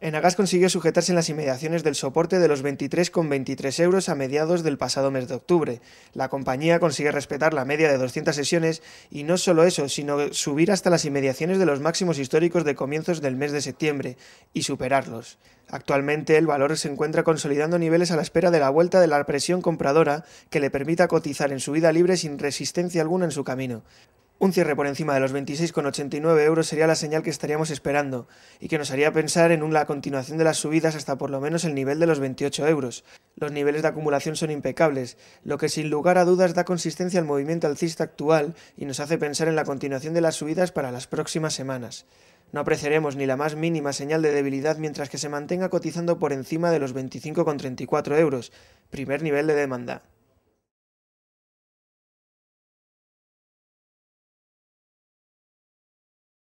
Enagas consiguió sujetarse en las inmediaciones del soporte de los 23,23 euros a mediados del pasado mes de octubre. La compañía consigue respetar la media de 200 sesiones y no solo eso, sino subir hasta las inmediaciones de los máximos históricos de comienzos del mes de septiembre y superarlos. Actualmente el valor se encuentra consolidando niveles a la espera de la vuelta de la presión compradora que le permita cotizar en su vida libre sin resistencia alguna en su camino. Un cierre por encima de los 26,89 euros sería la señal que estaríamos esperando y que nos haría pensar en una continuación de las subidas hasta por lo menos el nivel de los 28 euros. Los niveles de acumulación son impecables, lo que sin lugar a dudas da consistencia al movimiento alcista actual y nos hace pensar en la continuación de las subidas para las próximas semanas. No apreciaremos ni la más mínima señal de debilidad mientras que se mantenga cotizando por encima de los 25,34 euros, primer nivel de demanda.